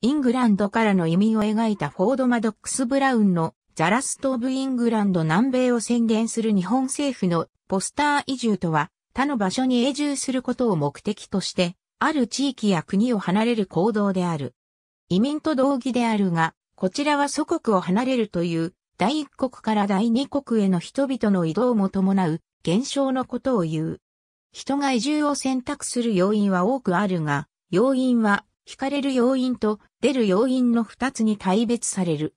イングランドからの移民を描いたフォード・マドックス・ブラウンのザラスト・オブ・イングランド南米を宣言する日本政府のポスター移住とは他の場所に永住することを目的としてある地域や国を離れる行動である。移民と同義であるが、こちらは祖国を離れるという第一国から第二国への人々の移動も伴う現象のことを言う。人が移住を選択する要因は多くあるが、要因は惹かれる要因と出る要因の二つに大別される。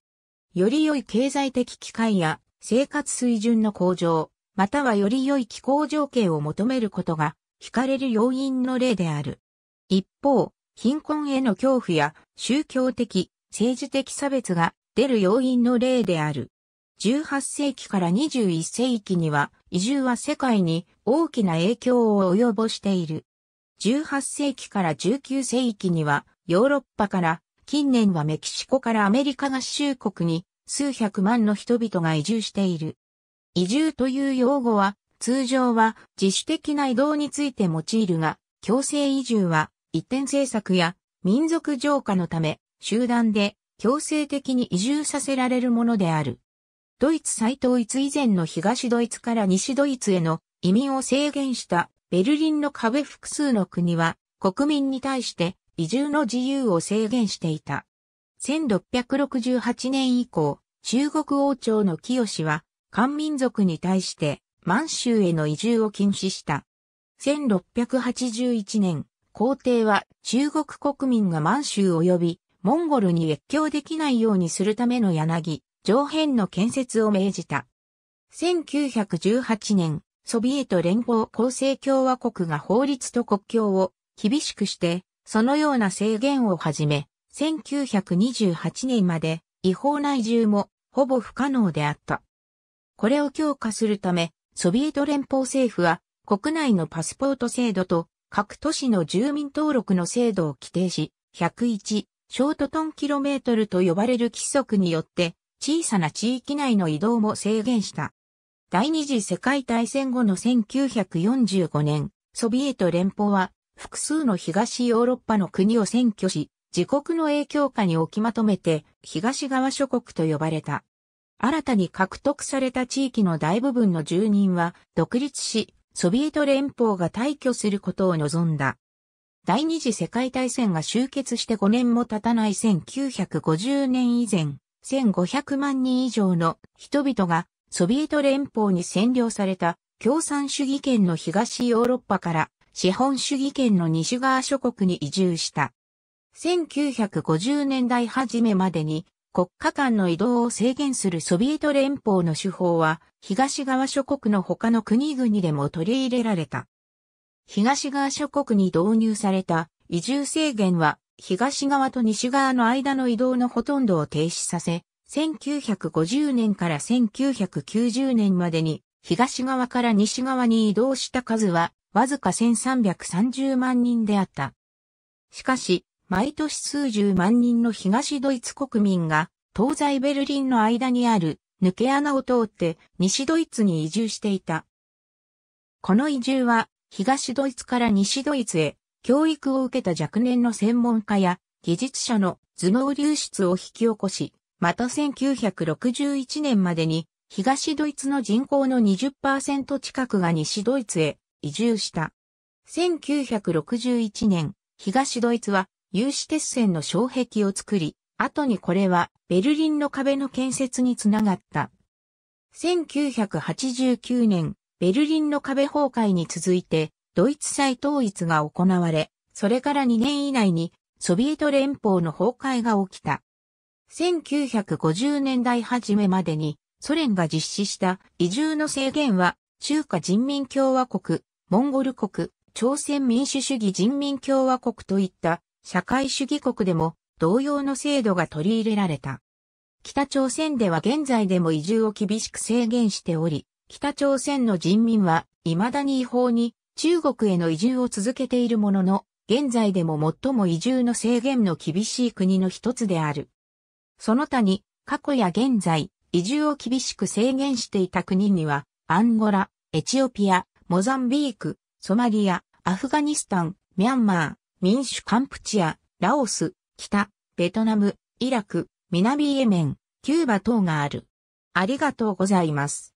より良い経済的機会や生活水準の向上、またはより良い気候条件を求めることが惹かれる要因の例である。一方、貧困への恐怖や宗教的、政治的差別が出る要因の例である。18世紀から21世紀には移住は世界に大きな影響を及ぼしている。18世紀から19世紀にはヨーロッパから近年はメキシコからアメリカ合衆国に数百万の人々が移住している。移住という用語は、通常は自主的な移動について用いるが、強制移住は一転政策や民族浄化のため、集団で強制的に移住させられるものである。ドイツ再統一以前の東ドイツから西ドイツへの移民を制限したベルリンの壁複数の国は国民に対して移住の自由を制限していた。1668年以降、中国王朝の清は、漢民族に対して満州への移住を禁止した。1681年、皇帝は中国国民が満州及びモンゴルに越境できないようにするための柳、上辺の建設を命じた。1918年、ソビエト連邦構成共和国が法律と国境を厳しくしてそのような制限をはじめ、1928年まで違法内住もほぼ不可能であった。これを強化するため、ソビエト連邦政府は国内のパスポート制度と各都市の住民登録の制度を規定し、101、ショートトンキロメートルと呼ばれる規則によって小さな地域内の移動も制限した。第二次世界大戦後の1945年、ソビエト連邦は複数の東ヨーロッパの国を占拠し、自国の影響下に置きまとめて東側諸国と呼ばれた。新たに獲得された地域の大部分の住人は独立し、ソビエト連邦が退去することを望んだ。第二次世界大戦が終結して5年も経たない1950年以前、1500万人以上の人々がソビエト連邦に占領された共産主義圏の東ヨーロッパから資本主義圏の西側諸国に移住した。1950年代初めまでに国家間の移動を制限するソビエト連邦の手法は東側諸国の他の国々でも取り入れられた。東側諸国に導入された移住制限は東側と西側の間の移動のほとんどを停止させ、1950年から1990年までに東側から西側に移動した数はわずか1330万人であった。しかし、毎年数十万人の東ドイツ国民が、東西ベルリンの間にある抜け穴を通って西ドイツに移住していた。この移住は、東ドイツから西ドイツへ、教育を受けた若年の専門家や技術者の頭脳流出を引き起こし、また1961年までに東ドイツの人口の20%近くが西ドイツへ移住した。1961年、東ドイツは有刺鉄線の障壁を作り、後にこれはベルリンの壁の建設につながった。1989年、ベルリンの壁崩壊に続いて、ドイツ再統一が行われ、それから2年以内にソビエト連邦の崩壊が起きた。1950年代初めまでにソ連が実施した移住の制限は中華人民共和国モンゴル国、朝鮮民主主義人民共和国といった社会主義国でも同様の制度が取り入れられた。北朝鮮では現在でも移住を厳しく制限しており、北朝鮮の人民は未だに違法に中国への移住を続けているものの、現在でも最も移住の制限の厳しい国の一つである。その他に過去や現在移住を厳しく制限していた国にはアンゴラ、エチオピア、モザンビーク、ソマリア、アフガニスタン、ミャンマー、民主カンプチア、ラオス、北、ベトナム、イラク、南イエメン、キューバ等がある。ありがとうございます。